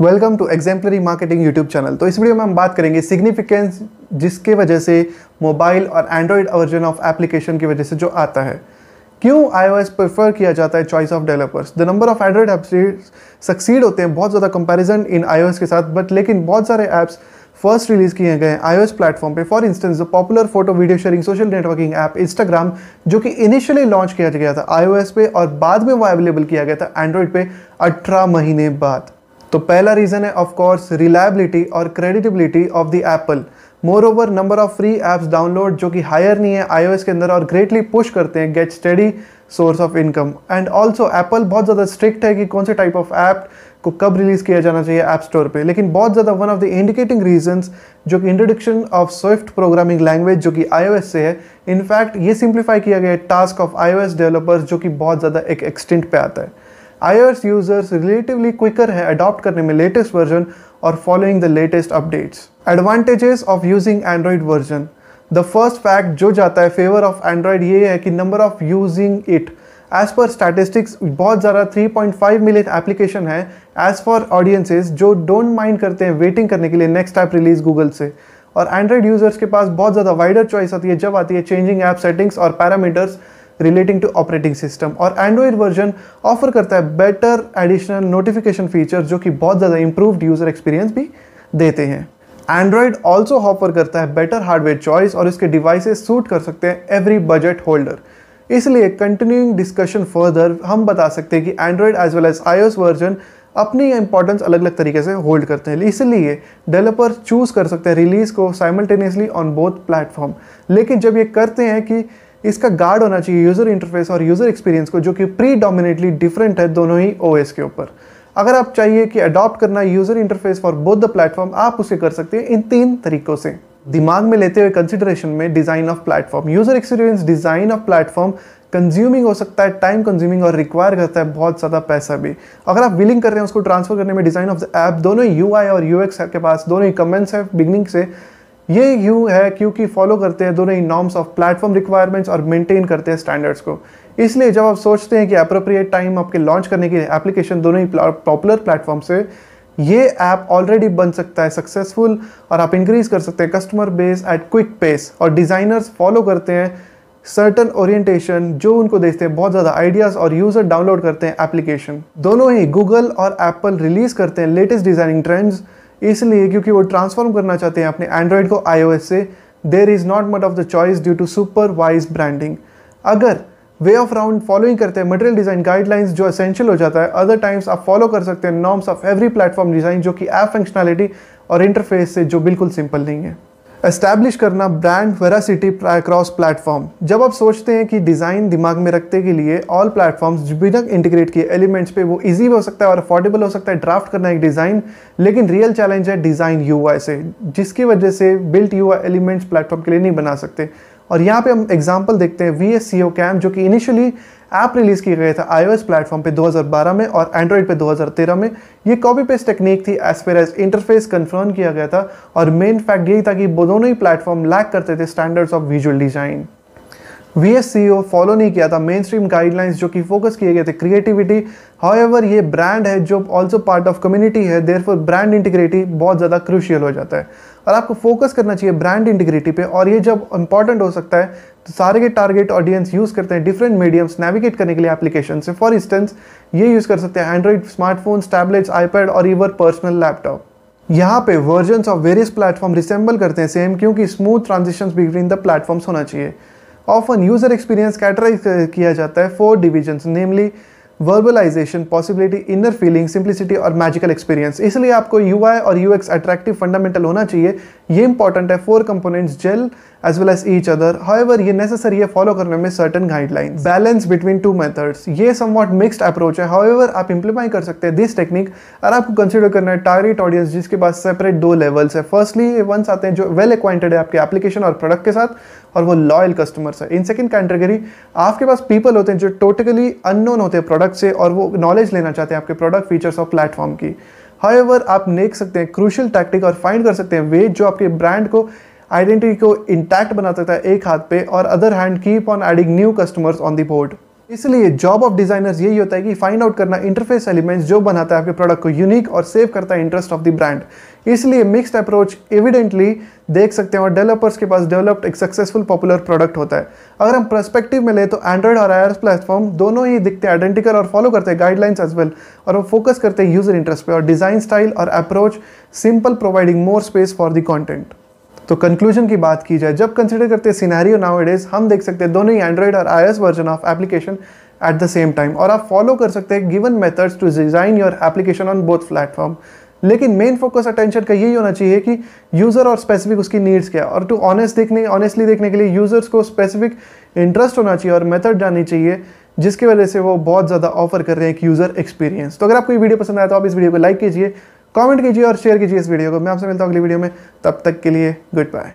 Welcome to exemplary marketing YouTube channel तो इस video में हम बात करेंगे सिग्निफिकेंस जिसके वजह से मोबाइल और एंड्रॉयड वर्जन ऑफ एप्लीकेशन की वजह से जो आता है क्यों एस प्रेफर किया जाता है choice of developers the number of Android apps succeed होते हैं बहुत ज़्यादा कंपेरिजन इन एस के साथ बट लेकिन बहुत सारे ऐप्स फर्स्ट रिलीज किए गए हैं एस प्लेटफॉर्म पे for instance the popular photo video sharing social networking app Instagram जो कि इनिशियली लॉन्च किया गया था एस पे और बाद में वो अवेलेबल किया गया था एंड्रॉयड पे अठारह महीने बाद तो पहला रीज़न है ऑफ कोर्स रिलायबिलिटी और credibility of the Apple moreover number of free apps download जो कि हायर नहीं है आईओएस के अंदर और ग्रेटली पुश करते हैं get study source of income and also Apple बहुत ज़्यादा स्ट्रिक्ट है कि कौन से टाइप ऑफ ऐप को कब रिलीज़ किया जाना चाहिए ऐप स्टोर पे लेकिन बहुत ज़्यादा one of the indicating reason जो कि introduction of Swift programming language जो कि आईओएस से है इनफैक्ट ये सिंप्लीफाई किया गया है टास्क ऑफ आईओएस डेवलपर्स जो कि बहुत ज़्यादा एक एक्सटेंट पे आता है iOS users relatively quicker है adopt करने में latest version और following the latest updates. Advantages of using Android version. The first fact जो जाता है favor of Android ये है कि number of using it As per statistics बहुत ज़्यादा 3.5 million application है as for audiences जो don't mind करते हैं waiting करने के लिए next app release Google से और एंड्रॉयड यूज़र्स के पास बहुत ज़्यादा वाइडर चॉइस आती है जब आती है चेंजिंग ऐप सेटिंग्स और parameters relating to operating system और एंड्रॉयड वर्जन ऑफर करता है बेटर एडिशनल नोटिफिकेशन फीचर जो कि बहुत ज़्यादा इंप्रूव्ड यूज़र एक्सपीरियंस भी देते हैं एंड्रॉयड ऑल्सो ऑफर करता है बेटर हार्डवेयर चॉइस और इसके डिवाइसेस सूट कर सकते हैं एवरी बजट होल्डर इसलिए कंटिन्यूइंग डिस्कशन फर्दर हम बता सकते हैं कि Android as well as iOS version अपनी इंपॉर्टेंस अलग अलग तरीके से होल्ड करते हैं इसलिए डेवलपर चूज़ कर सकते हैं रिलीज़ को साइमल्टेनियसली ऑन बोथ प्लेटफॉर्म लेकिन जब ये करते हैं कि इसका गार्ड होना चाहिए यूज़र इंटरफेस और यूज़र एक्सपीरियंस को जो कि प्री डोमिनेटली डिफरेंट है दोनों ही ओ के ऊपर अगर आप चाहिए कि अडॉप्ट करना user interface for both the platform आप उसे कर सकते हैं इन तीन तरीकों से दिमाग में लेते हुए कंसिडरेशन में design of platform user experience design of platform consuming हो सकता है टाइम कंज्यूमिंग और रिक्वायर करता है बहुत ज़्यादा पैसा भी अगर आप विलिंग कर रहे हैं उसको ट्रांसफर करने में डिज़ाइन ऑफ द ऐप दोनों यू और यू के पास दोनों ही कमेंट्स है बिगनिंग से ये यू है क्योंकि फॉलो करते हैं दोनों ही नॉर्म्स ऑफ प्लेटफॉर्म रिक्वायरमेंट्स और मेंटेन करते हैं स्टैंडर्ड्स को इसलिए जब आप सोचते हैं कि अप्रोप्रिएट टाइम आपके लॉन्च करने की एप्लीकेशन दोनों ही पॉपुलर प्लेटफॉर्म से ये ऐप ऑलरेडी बन सकता है सक्सेसफुल और आप इंक्रीज कर सकते हैं customer base at quick pace और डिज़ाइनर्स फॉलो करते हैं सर्टन ओरिएंटेशन जो उनको देखते हैं बहुत ज़्यादा आइडियाज़ और यूज़र डाउनलोड करते हैं एप्लीकेशन दोनों ही गूगल और एप्पल रिलीज़ करते हैं लेटेस्ट डिज़ाइनिंग ट्रेंड्स इसलिए क्योंकि वो ट्रांसफॉर्म करना चाहते हैं अपने एंड्रॉयड को iOS there is not much of the choice due to super wise branding अगर वे ऑफ राउंड फॉलोइंग करते हैं मटेरियल डिज़ाइन गाइडलाइंस जो असेंशियल हो जाता है अदर टाइम्स आप फॉलो कर सकते हैं norms of every platform design जो कि ऐप फंक्शनैलिटी और इंटरफेस से जो बिल्कुल सिंपल नहीं है एस्टैब्लिश करना ब्रांड वेरासिटी क्रॉस प्लेटफॉर्म जब आप सोचते हैं कि डिज़ाइन दिमाग में रखते के लिए ऑल प्लेटफॉर्म्स बिना इंटीग्रेट किए एलिमेंट्स पे वो इजी भी हो सकता है और अफोर्डेबल हो सकता है ड्राफ्ट करना एक डिज़ाइन लेकिन रियल चैलेंज है डिज़ाइन यू से जिसकी वजह से बिल्ट यू एलिमेंट्स प्लेटफॉर्म के लिए नहीं बना सकते और यहाँ पे हम एग्जांपल देखते हैं वी एस कैम जो कि इनिशियली ऐप रिलीज़ किया गया था आईओएस प्लेटफॉर्म पे 2012 में और एंड्रॉइड पे 2013 में ये कॉपी पेस्ट टेक्निक थी as far as interface confirm किया गया था और मेन फैक्ट यही था कि दोनों ही प्लेटफॉर्म लैक करते थे standards of visual design V S follow नहीं किया था मेन स्ट्रीम गाइडलाइंस जो कि फोकस किए गए थे क्रिएटिविटी हाउएवर ये ब्रांड है जो ऑल्सो पार्ट ऑफ कम्युनिटी है देर फॉर ब्रांड इंटीग्रिटी बहुत ज़्यादा क्रूशियल हो जाता है और आपको फोकस करना चाहिए ब्रांड इंटीग्रिटी पे और ये जब इंपॉर्टेंट हो सकता है तो सारे के टारगेट ऑडियंस यूज़ करते हैं डिफरेंट मीडियम्स नेविगेट करने के लिए एप्लीकेशन से फॉर इंस्टेंस ये यूज़ कर सकते हैं एंड्रॉइड स्मार्टफोन्स टैबलेट्स आईपैड और ईवर पर्सनल लैपटॉप यहाँ पे version of various platform resemble करते हैं सेम क्योंकि smooth transaction between the platforms होना चाहिए ऑफन यूजर एक्सपीरियंस कैटराइज किया जाता है four division namely verbalization possibility inner feeling simplicity और मैजिकल एक्सपीरियंस इसलिए आपको यू और यू अट्रैक्टिव फंडामेंटल होना चाहिए ये इंपॉर्टेंट है four components gel as well as each other however ये नेसेसरी है फॉलो करने में certain guideline balance between two methods ये सम वॉट मिक्सड अप्रोच है हाउएवर आप इंप्लीमेंट कर सकते हैं दिस टेक्निक और आपको कंसिडर करना है टारगेट ऑडियंस जिसके पास सेपरेट दो लेवल्स है फर्स्टली वंस आते हैं जो वेल एक्वाइंटेड है आपके एप्लीकेशन और प्रोडक्ट के साथ और वो लॉयल कस्टमर्स है इन सेकेंड कैटेगरी आपके पास पीपल होते हैं जो टोटली अननोन होते हैं प्रोडक्ट से और वो नॉलेज लेना चाहते हैं आपके प्रोडक्ट फीचर्स और प्लेटफॉर्म की हाईवर आप देख सकते हैं क्रूशल टैक्टिक और फाइंड कर सकते हैं वे जो आपके ब्रांड को आइडेंटिटी को इंटैक्ट बना सकता है एक हाथ पे और other hand keep on adding new customers on the board इसलिए जॉब ऑफ डिजाइनर्स यही होता है कि फाइंड आउट करना इंटरफेस एलिमेंट्स जो बनाता है आपके प्रोडक्ट को यूनिक और सेव करता है इंटरेस्ट ऑफ द ब्रांड इसलिए मिक्स्ड अप्रोच एविडेंटली देख सकते हैं और डेवलपर्स के पास डेवलप्ड एक सक्सेसफुल पॉपुलर प्रोडक्ट होता है अगर हम प्रस्पेक्टिव में ले तो एंड्रॉइड और आई प्लेटफॉर्म दोनों ही दिखते हैं आइडेंटिकल और फॉलो करते हैं गाइडलाइंस एज वेल और हम फोकस करते हैं यूजर इंटरेस्ट पर और डिजाइन स्टाइल और approach simple providing more space for the content तो कंक्लूजन की बात की जाए जब कंसिडर करते हैं सीनारियो नाउ इडेज हम देख सकते हैं दोनों ही एंड्रॉइड और I version of application at the same time और आप फॉलो कर सकते हैं given methods to design your application on both platform लेकिन मेन फोकस अटेंशन का यही होना चाहिए कि यूज़र और स्पेसिफिक उसकी नीड्स क्या और टू ऑनेस्ट देखने ऑनेस्टली देखने के लिए यूज़र्स को स्पेसिफिक इंटरेस्ट होना चाहिए और मेथड जाननी चाहिए जिसकी वजह से वो बहुत ज़्यादा ऑफर कर रहे हैं एक यूज़र एक्सपीरियंस तो अगर आपको ये वीडियो पसंद आया तो आप इस वीडियो को लाइक कीजिए कमेंट कीजिए और शेयर कीजिए इस वीडियो को मैं आपसे मिलता हूँ अगली वीडियो में तब तक के लिए गुड बाय